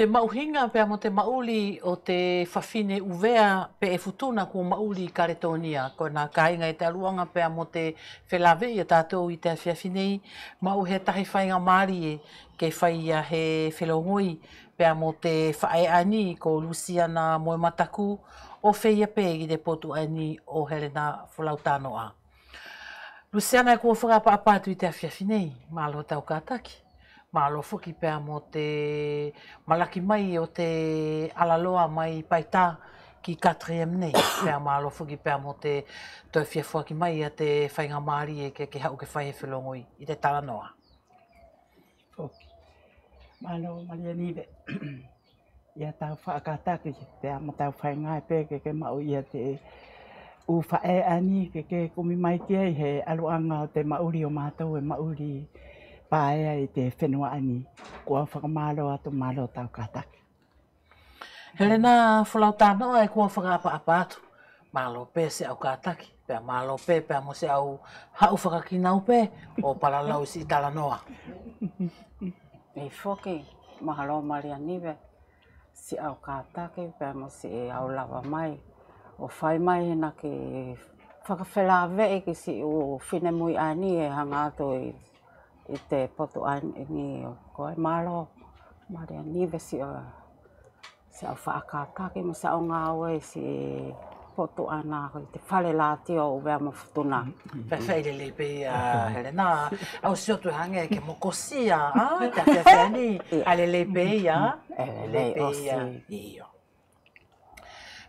te mauhinga pe mo te mauli o te fafine uvea pe e futuna ko mauli i Karetonia. Ko nā kāinga i e te aluanga pe mo te whelave i tātou i te awhiawhinei, mau he tahi whainga Māri e ke whai a he whelongoi pe mo te whae ani ko Luciana Moemataku o whea pe i te potu ani o Helena Folautanoa. Luciana e kua whakapa apatu i te awhiawhinei, mālo tau kātaki. Mālo tau kātaki malo fuki pea mo te malaki mai o te alaloa mai paita ki 4 nei. pea malo fuki pea mo te tau fia fuaki mai a te whainga Māori e ke, ke hau ke whai e whilongoi i te tala noa. Fuki. Mano, Maria Nive. ia tau whakataki pea mo tau whainga e pea ke ke mau ia te ufa e ani ke ke kumi mai ke he aluanga o te mauri o mātou e mauri paea i te whenua ani. Kua whakamalo atu malo tau kātaki. Helena, whalau tāna e kua whakapa apa atu. Malo pē se au kātaki, pē malo pē, pē mo se au hau whakakinau pē, o paralau si tala noa. Ei whoki, mahalo maria niwe, si au kātaki, pē mo se e au lawa mai, o whai mai hena ki whakawhela vei ki si o whine mui ani e hanga ato i e i te poto an e ni o koe malo. Mare a niwe si o se o whaakakake ma sa o ngā oe si poto ana ko i te whale la te o uwea ma futuna. Pe whaile lipi Helena, Au si o tu hange ke mokosi a mm-hmm. a te ake whani. Ale lipi a. Ale lipi a. Iyo.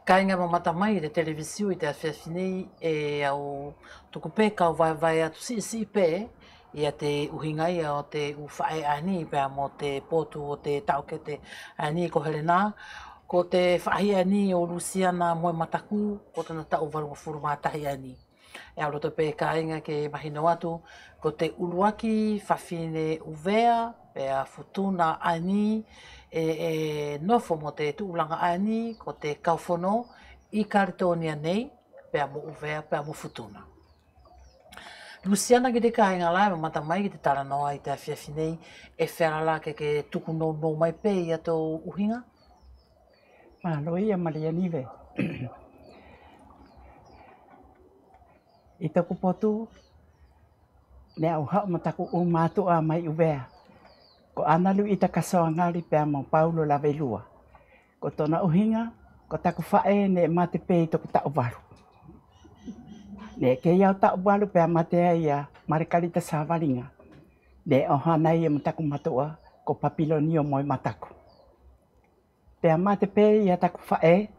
Kainga mo mata mai te televisiu i te awhia e au tuku pēka o vai vai atu si si pē ia te uhinga ia o te uwhae ani pia mo te potu o te tauke ani ko helena. Ko te whahi ani o Lusiana moe mataku, ko tana tau varunga furu mātahi ani. E alo te pē kāinga ke mahino atu, ko te uluaki whawhine uvea, pia futuna ani, e, e nofo mo te tuulanga ani, ko te kaufono, i kartonia nei, pia mo uvea, pia mo futuna. Luciana ki te kāinga lai, ma mata mai ki te tāra noa i te awhiawhi nei, e whera la ke ke tuku no nō mai pē i ato uhinga? Mā roi a Maria Nive. I taku potu, ne au hau ma taku o mātu mai uwea. Ko analu i taka soa ngāri pēa mō Paulo la Velua. Ko tona uhinga, ko taku whae ne mate pē i toku tau varu. Le ke yau ta ubalu pe amate ia mari kali ta savalinga. Le oha nai e mataku matua ko papilonio moi mataku. Pe amate pe ia taku e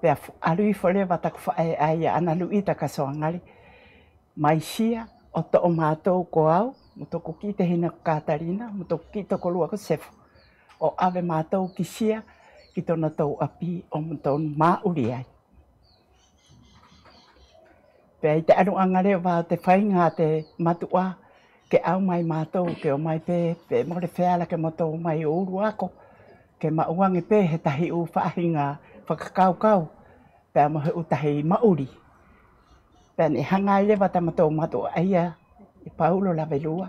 pe alui fole va taku e ai ana lui ta ka ngali Mai sia o to o mato ko au muto ku kite hina katarina muto ki kite ko lua ko sefu. O ave mato ki sia ki tona tau api o mato ma uriai. Pe ai te anu angare wā te whainga te matua ke au mai mātou ke o mai pē, pe more whēala ke mātou mai o uru ako, ke ma uangi pē he tahi u whahinga whakakaukau, pe a mohe utahi mauri. Pe ni hangai i lewa ta mātou aia i paulo la velua,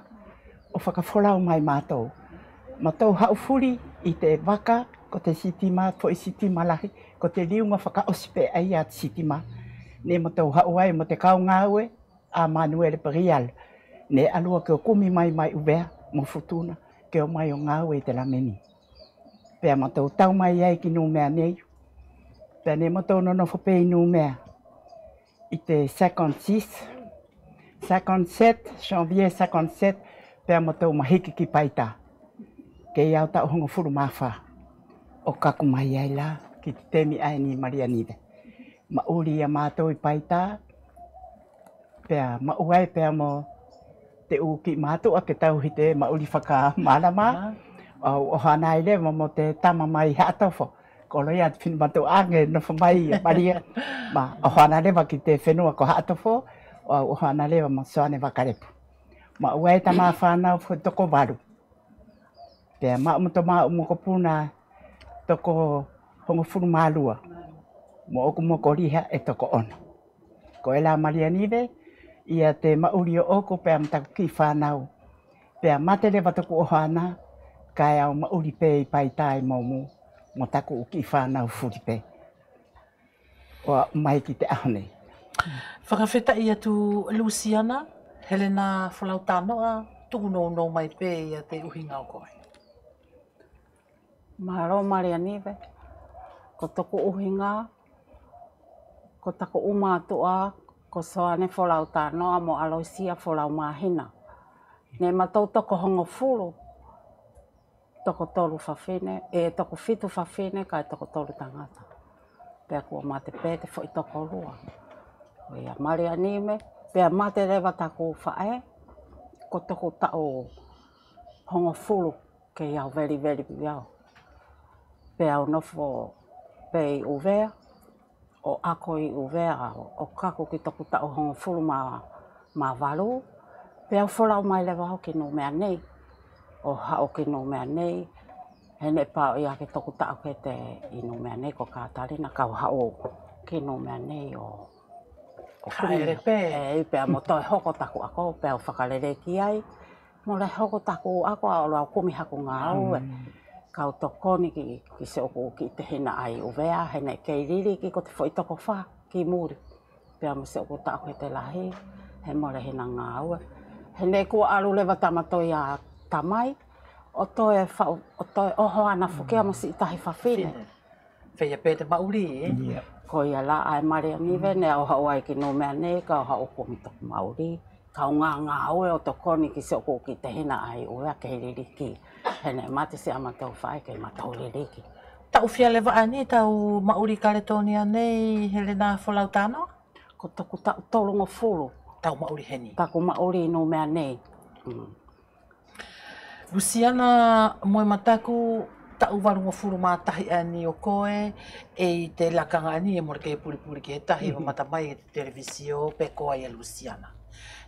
o whakafolau mai mātou. Mātou haufuri i te waka, ko te sitima, po i sitima lahi, ko te liunga whakaosipe aia at sitima. Mātou ne mo tau hau ai e mo te kau ngā ue, a Manuel Perial, ne alua ke kumi mai mai uvea mo futuna, keo mai o ngā ue te lameni. Pea mo tau tau mai ai ki nū mea neiu, pea ne mo tau nono whapei nū mea, i te second sis, second set, janvier second set, pea mo tau mahiki ki paita, ke iau tau hongo furu mawha, o kaku mai ai la, ki te temi ai ni Maria Nive ma uri a mātou i paita. Pea, ma uai pea mo te uki mātou a ke tau hi te ma uri whaka mālama. o, o hana i rewa mo te tama mai hatofo. Ko loi a whinu mātou ange no wha mai a maria. ma o hana rewa ki te whenua ko hatofo. O, o hana rewa mo soane wakarepu. Ma uai tama whanau fwe toko waru. Pea, ma umoto ma umoko puna toko hongo furu mālua mo oku mo koriha e toko ono. Ko e la maria nive, ia te mauri o oku pe am taku ki whanau. Pe am matere watoku o hana, ka au mauri pe i pai tae mo mu, mo taku u ki whanau furipe. O mai ki te ahone. Whakawhita ia tu Luciana, Helena Folautanoa, tuku no no mai pe ia te uhinga o koe. Maro Maria Nive, ko toko uhinga, ko tako uma atoa, ko soane wholau tānoa mo aloisia wholau mahina. Ne matou toko hongo fulu, toko tolu fafine, e toko fitu fafine, kai toko tolu tangata. Pea kua mate pete, fo i toko lua. Wea Maria Nime, pea mate rewa tako fae, ko toko tau hongo fulu, ke iau veri veri pi iau. Pea unofo pei uvea, o ako i uvea o kako ki toku ta o hongo fulu ma, ma walu. Pea fulau mai lewa hoki no mea nei. O haoki no mea nei. He ne pa i ake toku ta o kete i no mea nei ko ka tari na kau hao ki no mea nei o o kumere pe. E i e, e pea mo toi hoko taku ako pea o whakarere ki ai. Mo le hoko taku ako a o lau kumihaku ngā mm. E kau toko ni ki, ki se oku ki te hina ai uvea, hina i kei riri ki ko te whoi toko wha ki muri. Pea mo se oku tāku te lahi, he mora hina ngā ua. Hine ku aru lewa tamatoi a tamai, o toi, fa, o toi oho ana fukea mo si itahi whawhine. Whia pē te mauri e? Yeah. Ko ia la ai maria ni mi mm. vene, au hau ai ki nō mea nei, ka au hau oku mi toku mauri ka unga ngā aue o tokoni ki seo ki te hina ai ua ke ririki. Hene mate se ama tau whae ke ma tau ririki. Tau fia lewa ane, tau mauri kare nei, Helena hele Ko toku tau tōlongo fulu. Tau mauri heni? Tāku mauri no mea nei. Mm. Luciana, Lusiana, moe mataku, tau waru o furu mā tahi ani o koe, e i te lakanga ani e morke e puripuri ki he tahi, mata mai e te televisio, pe koe e Lusiana.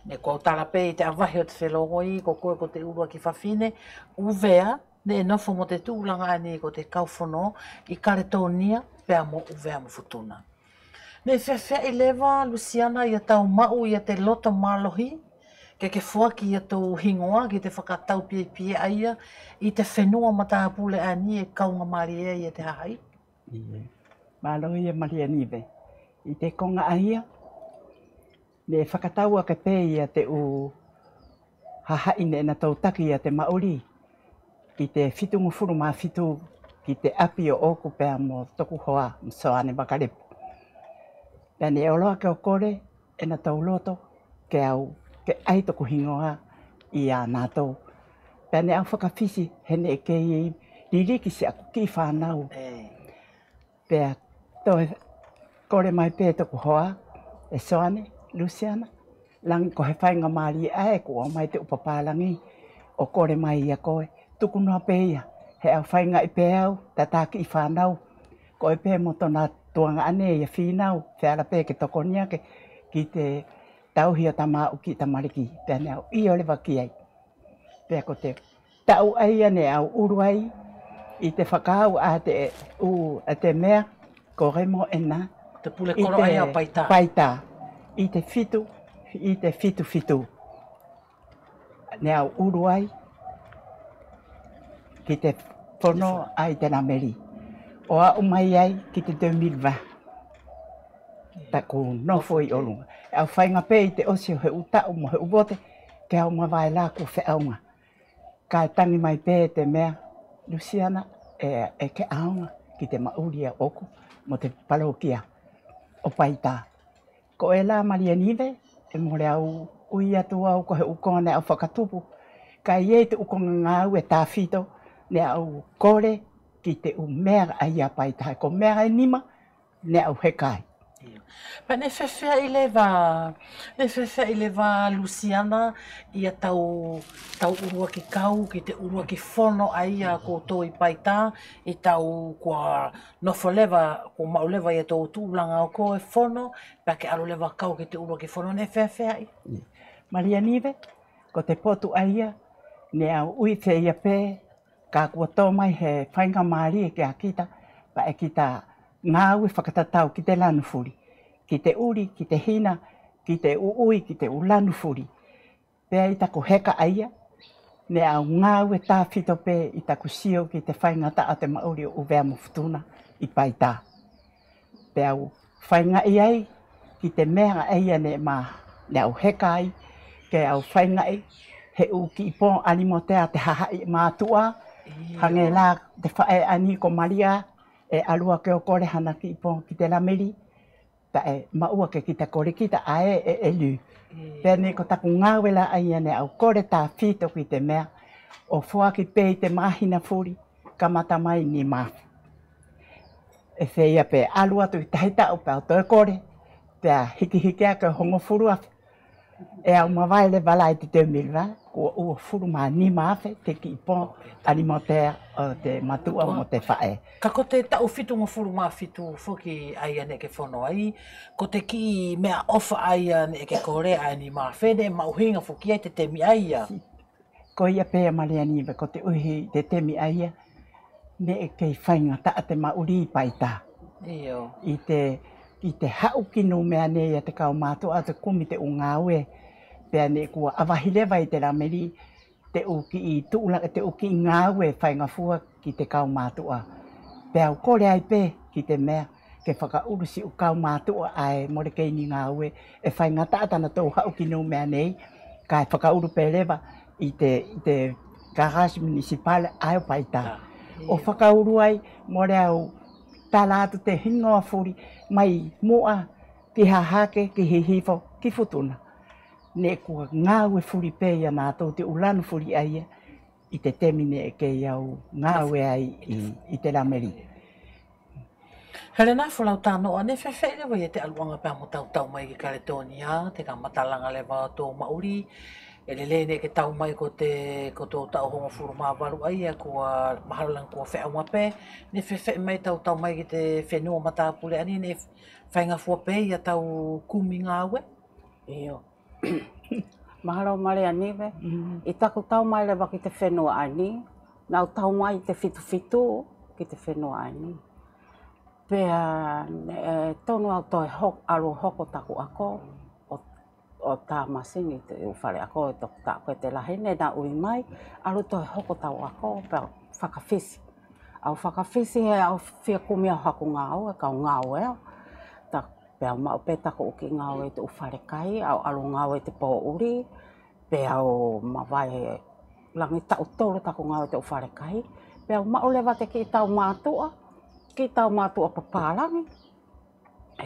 Ne ko tala pe te avahi o te whelo hoi, ko koe ko te urua ki whawhine, uvea, ne e nofo mo te tūlanga ane ko te kauwhono, i kare tōnia, pea mo uvea mo futuna. Ne whewhea i lewa, Luciana, i a tau mau i a te loto malohi, ke ke fuaki i a tō hingoa, ki te whakatau pie pie aia, i te whenua mata apule ane e kaunga maria e i a te hahai. Mm -hmm. Malohi e maria nive, i te konga aia, le whakataua ka pē ia te u haha ine na tautaki ia te maori ki te fitungu furu mā fitu ki te api o oku pēa mō toku hoa msoane bakarepu. Pēne e oloa ke o kore e na tauloto ke au ke ai toku hingoa i a nātou. Pēne au whakawhisi hene e ke i ririki se aku ki whānau. Eh. Pēa tō kore mai pē toku hoa e soane Luciana. Langi ko he whainga maari e ae ko mai te upapā langi. O kore mai ia koe. Tuku noa pēia. He au whainga i pēau, ta tāki i whānau. Ko e pē mo tona tuanga ane ia whīnau. Te ara pē ke toko niake ki te tauhi o tamā uki tamariki. Pēne au i olewa ki ai. Pē ko te tau ai ane au uruai ai. I te whakau a te, u, a te mea. Ko remo ena. Te pule koro ai a paita. Paita. Paita i te fitu, i te fitu fitu. Nea uru ai, ki te pono ai te meri. O a umai ai ki te 2020. Tako no foi o lunga. Au whainga pē i te osio he uta umo he ubote, ke au ma vai la ko whea unga. Ka tangi mai pē te mea, Luciana, e, e ke aonga ki te mauri a oku mo te palaukia o paitaa ko e la maria nive, e mole au ui atua au kohe ukonga ne au whakatupu. Ka i e te ukonga ngā au e tāwhito, ne au kore ki te umea a ia pai tai. Ko mea e nima, ne au hekai. Pa ne fefea i le va, ne fefea i le va Luciana i a tau, tau urua ki kau, ki te urua ki fono a ia ko tō i paita, i tau kua nofo lewa, ko mau lewa i a tau tūlanga o ko e fono, pa ke alo lewa kau ki te urua ki fono, ne fefea i. Maria Nive, ko te potu a ia, ne au ui te ia pē, ka kua tō mai he whainga Maria e ki a kita, pa e kita ngā ui whakatatau ki te lanufuri, ki te uri, ki te hina, ki te uui, ki te u lanufuri. Pea i tako heka aia, ne au ngā ui tā fitope i tako sio ki te whaingata a te maori o uvea mo futuna i pai tā. Pea u whainga i ai, ki te mea aia ne mā, ne au heka ai, ke au whainga i, he u ki i pōn animo te a te haha i mātua, hange te whae ani ko maria, e alua ke o kore hana ki ipo ki te la meri, ta e maua ke ki te kore ki ta ae e elu. Pēne ko taku ngāwela ai ane au kore tā whito ki te mea, o fua ki pei te mahina furi, ka mai ni mā. E theia pe alua tu i taita o pēo toi kore, te hiki hiki a ke hongo furu afi. E au mawaele balai te te mirwa, o o furu maa ni mafe te ki ipo ali mo te, uh, te matua mo te fae. Ka ko te tau fitu mo furu maa fitu fuki ai ane ke whono ai, ko te ki mea ofa ai ane ke kore ai ni maafe ne mauhinga fuki ai te temi ai ia. Ko ia pēa mali ani iwe, ko te uhi te temi ai ia, ne e kei whainga ta a te mauri i paita. Iyo. I te, i te hauki no me ane ia te kau mātua, te kumi te unga o ngawe pe ane ku ava va hile vai te la meli te uki ki i tu la te uki ki nga we fai nga fu ki te kau ma tu pe au kore ai pe ki te mea ke whaka uru si u kau ma tu ai more kei ni nga we e fai nga ta na tau hau ki nou mea nei ka e whaka uru pe lewa i te, i municipal ai ah, o paita o whaka uru ai more re au tala atu te hingoa furi mai mua ki hahake ki hihifo ki futuna ne kua ngā ue furi pēia nā tau te ulanu furi ai i te temine e kei au ngā ue ai i, i te rameri. Hele nā whalau tāno ane whewhere wai e te aluanga pēr mo tau mai ki Kaletonia, te ka matalanga le tō Māori, e le lene ke tau mai ko te ko tō tau honga furu mā walu ai a kua mahalalang ko whea mā pē, ne whewhere mai tau tau mai ki te whenua matāpule ane, ne whainga fua pē i a tau kūmi ngā ue. Mahalo mare a niwe. Mm -hmm. I taku tau mai lewa ki te whenua a ni. Nau tau mai te fitu fitu ki te whenua a ni. Pea e, tonu au toi ho, aru hoko taku ako. O, o tā masini te uwhare ako e toku tā koe te lahi. Nena ui mai, aru toi hoko tau ako. Pea whakawhisi. Au whakawhisi he au whia kumia haku ngāo e kau ngāo e. Eh? pea ma o petako o ki ngā o e te uwhare au alo ngā o e te pō uri, pea o ma vai langi tau tolu tako ngā o e te uwhare kai, ma o lewa te ki tau mātua, ki tau mātua pa pārangi,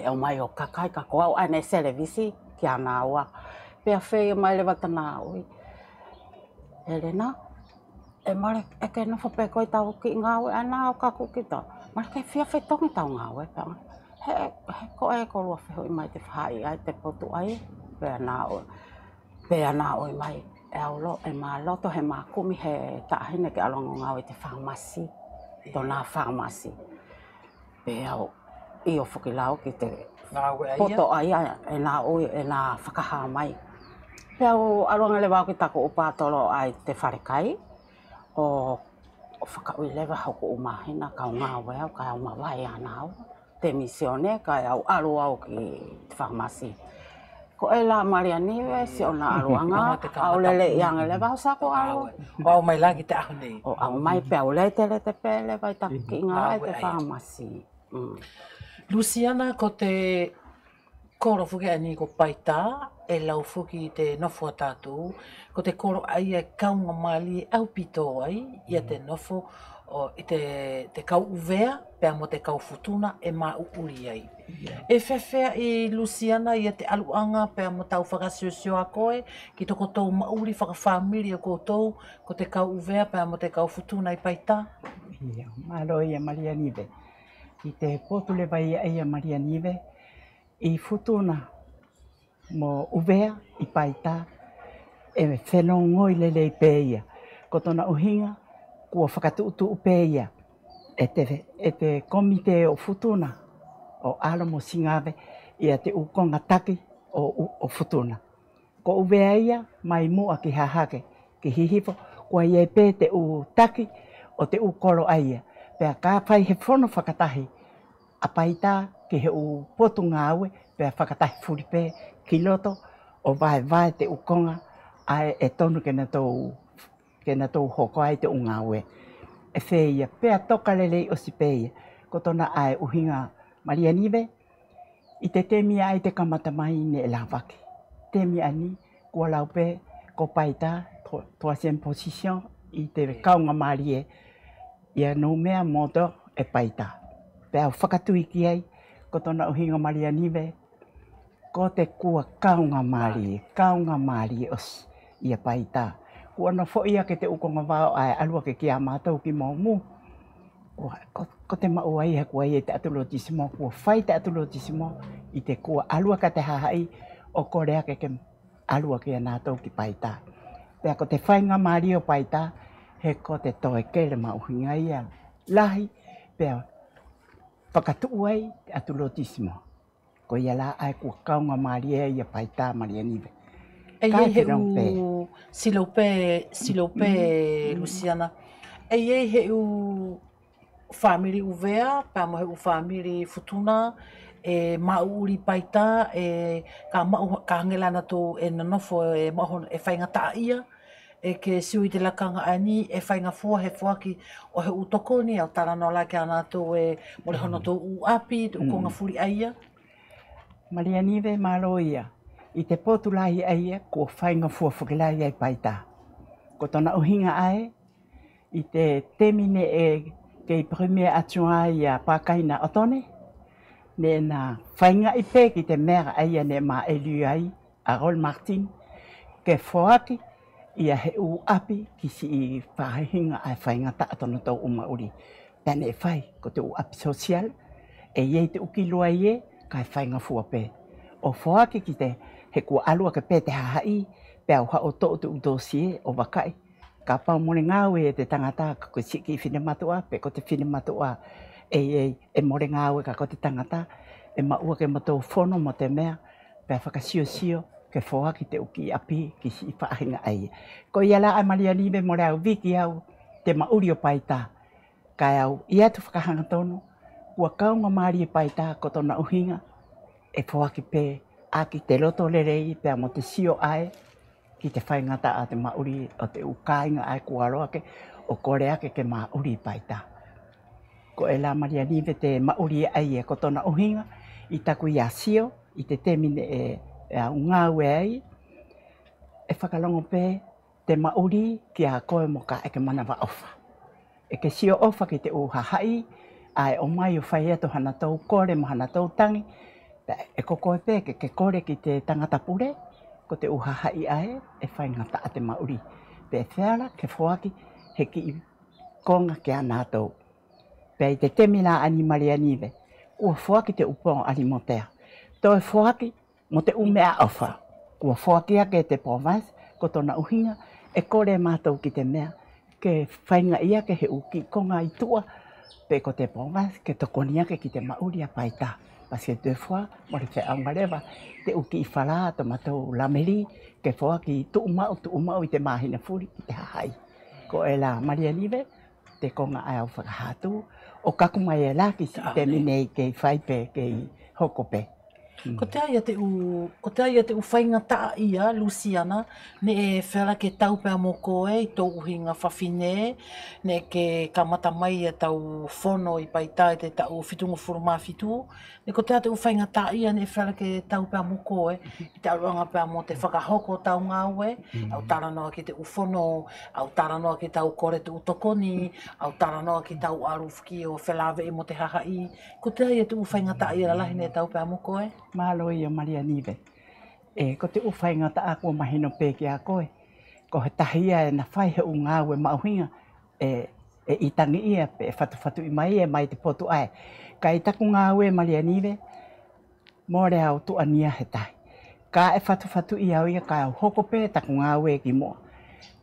e o mai o kakai kako au, ane selevisi ki a ngā oa, pea whei e o lewa tana oi. Elena, e mare e kei nofa pe koe tau ki ngā oe, ana o kako ki tau. Mare kai fia whetongi tau ngā oe, pea mare he, he ko e ko lua feho mai te whai ai te potu ai, pēr nā o, pēr nā o i mai e au lo, e mā loto he mā kumi he tāhine ke alongo ngā i te whangmasi, tō nā whangmasi. Pēr au, i o whuki lao ki te poto ai e nā o e nā whakaha mai. Pēr au, alonga le wau ki tako upātolo ai te wharekai, o, o whakaui lewa hoko umahina, ka o ngā wea, ka o mawai anā te misione ka e au aro au ki te whakamasi. Ko e la maria niwe, si ona aroanga, au lele i anga le vau sako aro. E, o au mai lagi te ahu nei. O au mai pe au le te le te pele vai taku ki inga e ai te farmasi. Mm. Luciana, ko te koro fuke ani ko paita, e lau fuki i te nofo tātou, ko te koro ai e kaunga mali au pito i ia te mm. nofo, o i te, te kau uvea, pēr mo te kau futuna, e ma ukuri ai. Yeah. E whewhea i Luciana i te aluanga, pēr mo tau sosio a koe, ki toko tō mauri whakafamili a koutou, ko te kau uvea, pēr mo te kau futuna i paita. Ia, mā roi e Maria Nive. I te pōtule vai ia Maria Nive, i futuna mo uvea i paita, e whenongoi lelei leipeia kotona tona uhinga, kua whakatutu upe ia. E ete e komite o futuna, o alamo singave, ia te u taki o, o, o futuna. Ko uwea ia, mai mua ki hahake, ki hihipo, kua ia pe u taki o te ukoro aia. pe ka pai he whono whakatahi, apaita ke u potu ngā aue, pea whakatahi kiloto o vai vai te ukonga, ai e tonu kena tō ke na tou hoko ai te unga ue. E feia, pea toka lelei o si peia, ko tona ai uhinga maria nive, i te temi ai te kamata mai ne e lawake. Temi ani, kua laupe, ko paita, toa sen posisyon, i te kaunga marie, i a nou mea moto e paita. Pea whakatui ki ai, ko tona uhinga maria nive, ko te kua kaunga marie, kaunga marie os, i a paita. Paita ko ana fo ia ke te ukonga nga ai alua ke ki kia mātou ki mo mu ko te mau ai ha ko ai e te atu tisimo ko fai te atu tisimo i te ko alua ka te hahai o ko rea ke ke alua ke ana tau ki paita te ko te fai nga mari o paita he ko te to e kele mau hinga ia lahi Pea pakatu ai atu lo tisimo ko ia la ai ko kaunga mari e, ia paita mari ni e ye silope silope mm. Mm-hmm. Luciana e ye he u family u vea pa mo he u family futuna e ma uri paita e ka ma ka ngela na to e no fo e ma hon e fainga ta ia e ke sui te lakanga ani e whainga fua he fua ki o he utoko ni au tala no lake ana tō e mole hono tō u api, tō konga mm-hmm. furi aia. Maria Nive, malo ia i te pōtu lai ai e kua whainga fua whakilai ai paita. Ko tona uhinga ai, i te temine e kei primia atua i a pākaina otone, ne na whainga i pē ki te mea ai ne ma elu ai, a Rol Martin, ke whoaki i a he u api ki si i whahinga ai whainga ta atona tau uma uri. Tēne e whai, ko te u api social, e iei te ukilua i e, kai whainga fua pē. O whoaki ki te whainga he kua alua ka pete te hahai, pē au hao tō te udosie o wakai. Ka pā mōre ngā ue e te tangata, ka kui siki i whinematua, pē ko te whinematua, ei ei, e, e, e mōre ngā ka ko te tangata, e ma ua ke matou whono mo te mea, pē whakasio sio, ke whoa ki te uki api, ki si i whaahinga ai. Ko i ala ai maria nime mōre au viki au, te ma uri o paita, ka e au, i atu whakahanga tono, ua kaunga maari e paita, ko tona uhinga, e whoa ki pē, a ki te loto lerei pe a mo te sio ai, ki te whaingata a te mauri o te ukainga ai kua roake, o kore ake ke mauri paita. Ko e la Maria Nive te mauri e ai e kotona uhinga, i taku i a sio, i te temine e, e a unga ue ai, e whakalongo pe te mauri ki a koe moka e ke manawa ofa. E ke sio ofa ki te uhahai, ai o mai o whaia tohana tau kore mohana tau tangi, e koko e pē, ke, ke kore ki te tangata pure, ko te uhaha i ae, e whai ngata a te mauri. Pē theara, e ke whoaki, he ki konga ke anātou. Pē i te temina ani mari anive, ua whoaki te upo ani motea. Tō e whoaki, mo te umea awha. Ua whoaki ake te pōvais, ko tōna uhinga, e kore mātou ki te mea, ke whainga ia ke he uki konga i tua, pe ko te pōvais, ke tokoni ake ki te mauri a paitaa a deux fois fwa, mo re te angarewa, te uki i to mato lameri, ke fwa ki tu umau, tu umau i te mahi furi, fuli te hahai. Ko ela Maria live te koma ai au whakahatu, o kakumai e la ki te minei ke i whaipe, ke hokope. Mm. Ko te aia te u, ko te aia te u fainga taa ia, Luciana, ne e whera ke taupea mō koe i tō uhinga whawhine, ne ke kamata mai e tau fono i pai tae te tau mo furuma fitu, ne ko te aia u fainga taa ia, ne e whera ke taupea mō koe i tau ranga pea mō te whakahoko tau ngā ue, mm. au taranoa ki te u whono, au taranoa ki tau kore te tokoni au ke ki tau arufuki o whelawe i mō te haha i, ko te aia te u fainga taa ia la lahine taupea mō koe? Mahalo i Maria Nive. E, ko te uwhai ngata a kua mahino pēke a koe. Ko he tahia e na whai he unga au e mauhinga. E, e i tangi ia, e fatu fatu i mai e mai te potu ai. Ka i taku ngā au Maria Nive, mōre au tu ania he tahi. Ka e fatu fatu i au ia, ka au hoko pē, taku ngā au ki mō.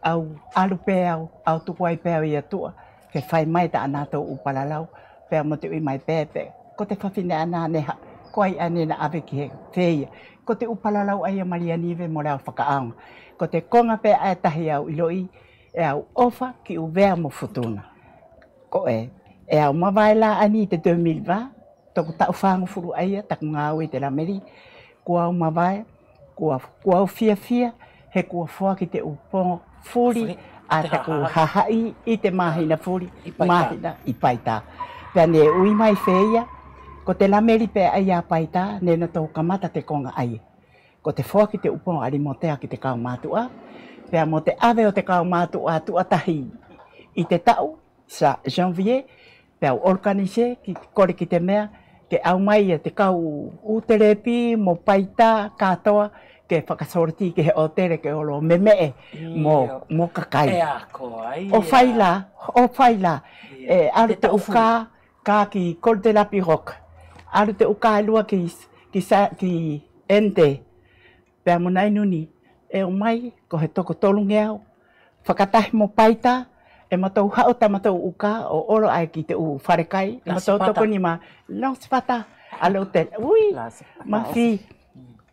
Au alu pē au, au tuku ai pē au ia tua. Ke whai mai ta anātou upalalau, pē amote i mai pē pē. Ko te whawhine anā nehau ko ai ane na ave ki feia. Ko te upalalau ai a Maria Nive mo leo whakaanga. Ko te konga pe ai e tahi au iloi e au ofa ki uvea mo futuna. Ko e, e au mawai la ani te 2020, toku tau whangu furu ai a taku ngā ui te rameri, ko au mawai, ko au, au fia fia, he kua fua ki te upongo furi, a taku hahai i te mahina furi, mahina i paita. Pea ui mai feia, ko te lameri pe ai a paita ne na tau kamata te konga ai. Ko te fua ki te upo ari mo te ki te kao mātua, pe a mo te ave o te kao mātua tuatahi i te tau sa janvier, pe au organise ki kore ki te mea, ke au mai e te kau uterepi, mo paita, katoa, ke whakasoriti ke he otere ke olo me me e mo, mo kakai. E ako ai. O whaila, o whaila, e aru tau ka, ka ki Kordelapi Rock aru te ukailua ki, ki, sa, ki ente. Pea munai nuni, e o mai, ko he toko tolunge au, whakatahi mo paita, e matau hao ta matau uka, o oro ai ki te u wharekai, e matau toko ni ma, nos fata, alo te, ui, ma fi,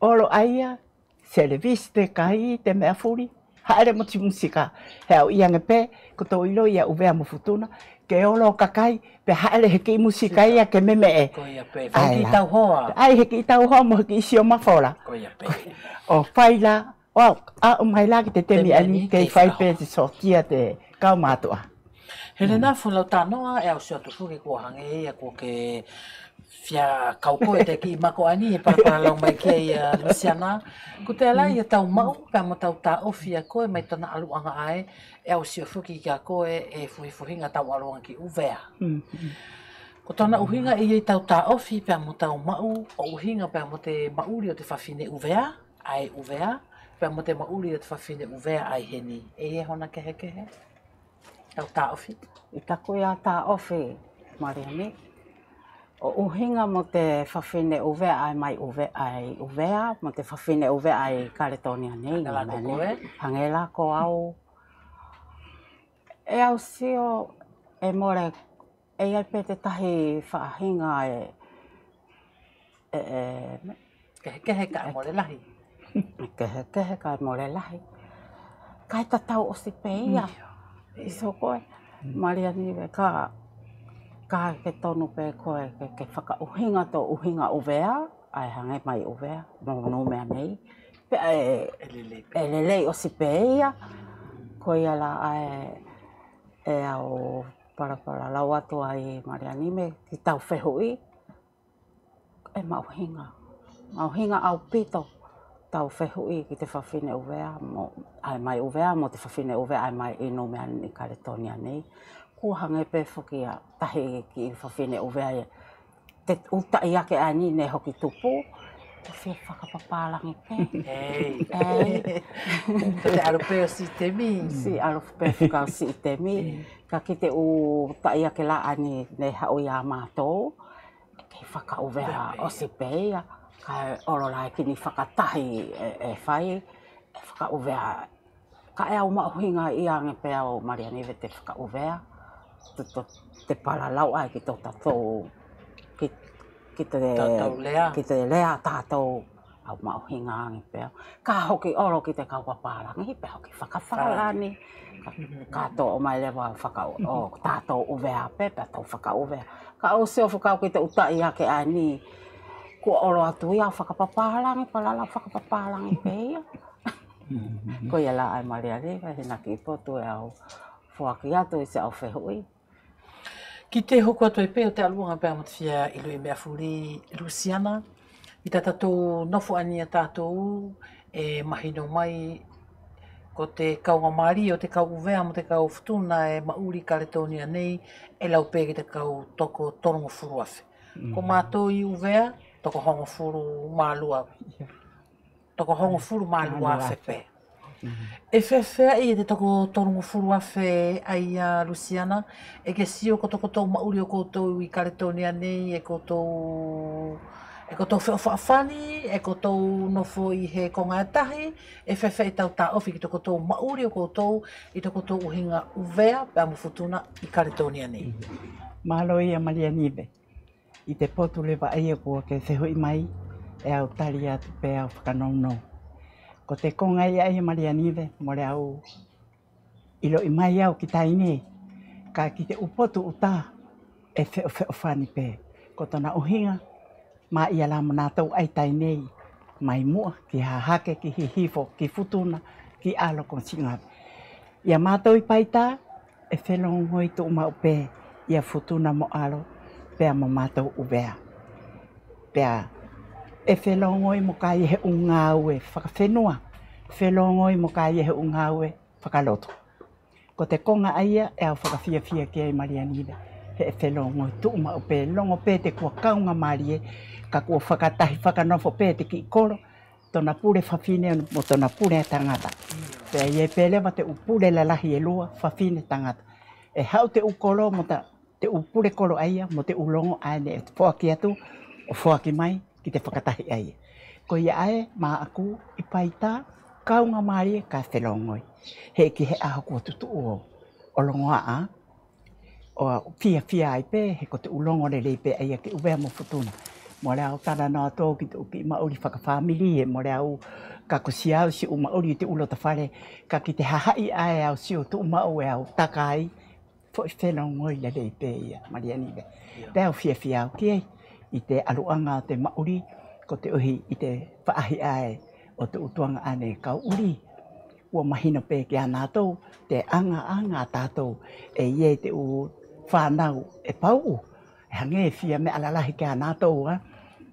oro aia, se le kai te mea furi, haere mo ti musika he o ia nge pe ko to ilo ia u mo futuna ke o kakai pe haere heke i musika e. ia ke me me e ai tau hoa ai heke i tau hoa mo ki sio ma fola o faila o a o mai la ki te temi ani ke fai pe te so kia te ka mato a Helena, mm. fulau tanoa, e au siotu fuki kua hangi, e kua ke fia kau ko te ki mako ani e papa la mai ke ia uh, Luciana ku te ala ia tau mau ka mo tau ta ofia ko e mai tana alu anga ai e au sio fuki ka ko e e fui fui tau alu anki uvea hmm, hmm. ko tana uhinga i ei tau ta ofi pe mo tau mau o uhinga pe mo te mauri o te fafine uvea ai uvea pe mo te mauri o te fafine uvea ai heni e e hona ke heke tau ta ofi i ta ko ia ta ofi Mariamik o uhinga mo te whawhine uwe ai mai uwe ai uwea, mo te whawhine uwe ai Kaletonia nei, hangela ko e? au. E au sio e more, e ai pe te tahi whahinga e... e, e kehe kehe ka e more lahi. E kehe kehe ka e more lahi. Kai tatau o si pe ia. Mm. Maria ni ka ka ke tonu pe koe ke, ke whaka uhinga tō uhinga uwea, ai hange mai uwea, no no mea nei. Pe, e, e lelei e o si pe ia, ko ia la ai e au parapara lau atu ai Mariani me ki tau feho i. E mau hinga au pito tau feho i ki te whawhine uwea, mo, ai mai uwea, mo te whawhine uwea, ai mai inu e mea ni kare tonia nei ku hange pe foki a tahi ki fa fine o vea e te uta i ake ani ne hoki tupu te fia whaka papala ngi pe hei te aro pe o si mi si aro pe fuka si temi ka ki te ta i ake la ani ne ha o ia mātou e ke whaka o vea o si pe ia ka ororai ki ni whakatahi e fai e, e whaka o vea ka e o mahuhinga i ange pe au Marianne Vete o vea te paralau ai ki tō tatou, ki, ki te de, lea, ki te lea tātou, au mau hinga ni pēo. Ka hoki oro ki te kaupa pārangi, hi pēo ki whakawharani. Ka, ka tō o mai lewa whaka o tātō uwea pē, pēo tō whaka uwea. Ka o seo whakau ki te utai ake ai ni, kua oro atu ia whakapapārangi, palala whakapapārangi pēia. Mm-hmm. Ko ia la ai maria rewa, hina ki ipotu e au fuaki atu i se au whehui. Ki te hoko atu e peo te alunga pēr mat i lui mea fuli Luciana. I ta tatou nofu ania tatou e mahino mai ko te kaua maari o te kau uvea mo te kau futuna e mauri ka le nei e lau pēki te kau toko torongo furu afe. Mm. Ko mhm. mātou i uvea, toko hongo furu mālua. Toko hongo furu mālua afe pēr. E whewhea i e te tako tonungu furua fe ai a Luciana, e ke si o koto koto mauri o koto i kare tōni e koto... E koto whea wha whani, e koto nofo i he konga atahi, e whewhea i tau tā ofi ki toko tau mauri o koto i toko tau uhinga uvea, pe amu futuna i kare tōni anei. Mahalo i a Nive, i te potu lewa ai e kua ke sehoi mai, e au tari atu pe au whakanau ko te konga ia e maria nive, mo le au ilo i mai au ki taine, ka ki te tu uta e feo feo whani pe, ko tona uhinga, ma ia la mana tau ai taine, mai mua ki hahake, ki hihifo, ki futuna, ki alo kon singa. Ia mātou i paita, e whelo ngoi tō mau pē, ia futuna mo alo, pēa mo mātou uwea. Pēa, e whelongo i moka i e he unga aue, whakawhenua, whelongo i moka i e he unga aue, whakaloto. Ko te konga aia e au whakawhia fia ki ai Marianida. He e whelongo i tu uma longo pē te kua kaunga Marie, ka kua whakatahi whakanofo pē te ki koro, tona pure whawhine mo tona pure tangata. Pē i e pēlewa te upure lalahi e lua, whawhine tangata. E hau te ukoro mo ta, te upure koro aia mo te ulongo aene e te atu, o whoaki mai, ki te whakatahi ai. Ko ia ae, mā aku, i paita, kaunga māri e ka whelongoi. He ki he aho kua tutu o, o longoa a, o fia fia ai pē, he ko te ulongo le lei pē ai a ke uwea mo futuna. Mo rea o tana nā tō ki tō ki maori whakafamili e mo rea o ka kusiau si o maori te ulo ta whare, ka ki te hahai ai au si o tō mao e au takai, fo i whenongoi le lei pē ia, Marianibe. Yeah. Pēo fia fia au ki okay? i te aluanga te mauri ko te uhi i te whaahi ai o te utuanga ane ka uri ua mahina pē ki anātou te anga anga tātou e ie te u whānau e pau e hange e fia me alalahi ki anātou ha?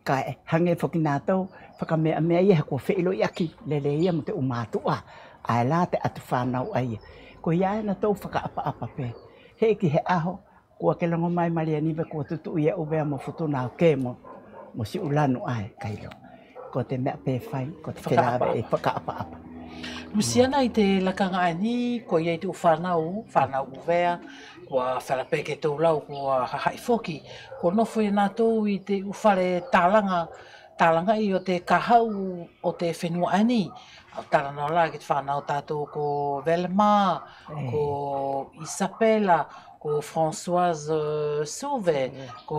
ka e hange e whoki nātou whaka mea mea ie ha kua whailo i aki lele ia mo te umātua ai la te atu whānau ai ko ia e na tau whaka apa apa pē he ki he aho kua ke longo mai maria niwe kua tutu ia uwe a mafutu na kemo mo si ulanu ai kailo. Ko te mea pe fai, ko te ke lawe e whaka apa apa. Lusiana mm. i te lakanga ani, ko iei te whanau, whanau uwea, kua whanapeke tau lau kua hahai foki. Ko nofu e nga tau i te uwhare tālanga, tālanga i o te kahau o te whenua ani. tāra nō la, ki te whanau tātou ko Velma, ko Isabela, ko Françoise uh, Sauvé, yeah. ko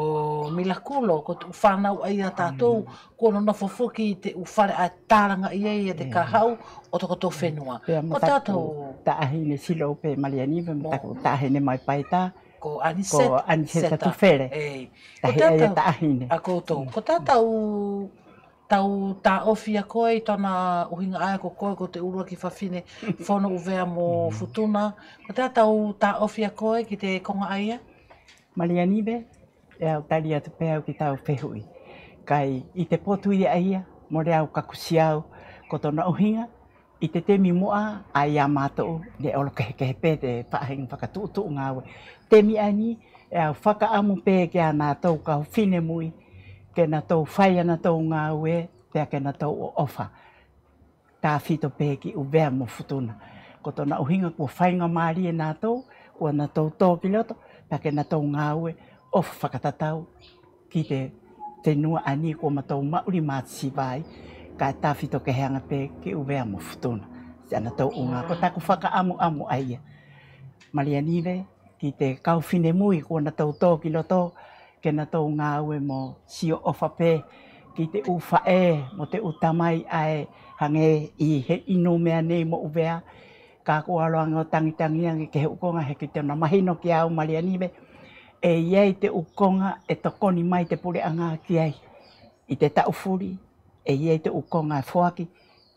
Milakulo, ko te whanau ai a tātou, mm. ko nona whawhuki te uwhare a tāranga i ai a te yeah. kahau, o toko tō whenua. Pea ma tātou ta ahine silo pe maliani, ma tātou ta ahine mai paita, ko aniseta, ko aniseta tu where. Ei, Ko tātou, mm. ko tātou, tau tā ofi a koe i tāna uhinga ai ko koe ko te urua ki whawhine whono uvea mō mm. futuna. Ko tā tau tā ofi a koe ki te konga aia? Maria Nibe, e au tari atu peau ki tau whehui. Kai i te potu i aia, mō rea au kakusiau ko tōna uhinga, i te temi moa a ia mātou le olo kehekehe pē te whaahenga whakatūtu ngāwe. Temi ani, e au whakaamu pē ke a nātou ka whine mui, ke na tau whai ana tau ngā ue, pia ke na tau o ofa. Tā whito pēki u vea mo futuna. Ko tona uhinga kua whai ngā maari e nā tau, kua na tau tō ki loto, pia ke na tau ngā ue, ofa whakatatau ki te te nua ani kua matau mauri mātisi vai, ka tā whito ke heanga pē u vea mo futuna. Tia na tau unga, ko tā ku whaka amu amu aia. Maria nive, ki te kauwhine mui kua na tau tō ki loto, ke na tō ngā ue mō si o whape ki te uwha e, mō te utamai ae hange i he ino mea ne mō uwea. Kā ko aroanga o tangitangi ange ke he ukonga he ki te na mahino ki au maria nive. E iei te ukonga e koni mai te pule anga ki ai. I te taufuri, e iei te ukonga foaki e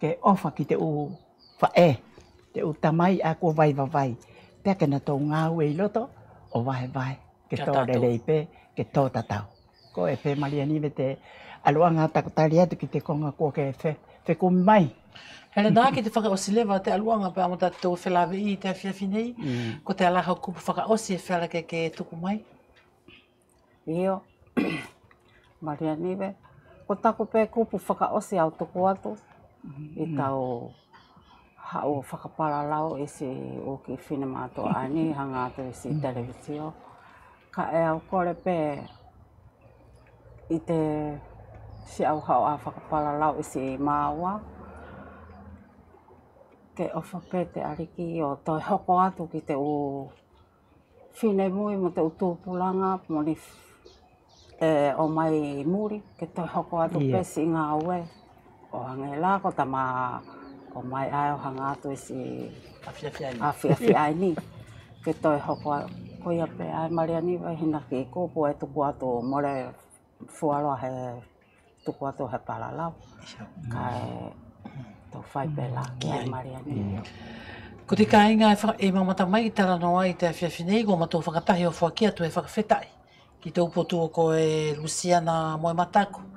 ke ofa ki te uwha e. Te utamai a kua vai vai. Te kena tō ngā ue loto o vai vai ke to rei pē ke tō tatau. Ko e whē maria ni me te aloa ngā takotari atu ki te konga kua ke whē, kumi mai. Hele nā ki te whakaosi lewa te aluanga pa amata tō whelawe i te awhiawhi nei, mm. ko te alaha kupu whakaosi e whelake ke tuku mai. Io, Maria Nive, ko tako pe kupu whakaosi au tuku atu, i mm. tau hao whakaparalao i e si o ki whine mātua ani, hanga atu i e si mm. televisio ka e au kore pē i te si au hau a whakapala lau i si māua. Te ofa pē te ariki o toi hoko atu ki te u whine mui mo te utu pulanga mo ni e, o mai muri ke toi hoko atu yeah. pē si ngā ue. O hangi lā ko tamā o mai ai o hanga atu i si afiafiaini. Afia ke toi hoko atu. Ko ia pe, ai maria ni hina ki ko po e tuku ato mora e fuaro he tuku ato he paralau. Ka e tau fai pe la ki ai maria Ko te ka inga e ma mata mai i tala noa i te awhiawhi nei, ko matou whakatahi o fuakia tu e whakawhetai. Ki te upo tuo ko e Luciana Moematako. Mm.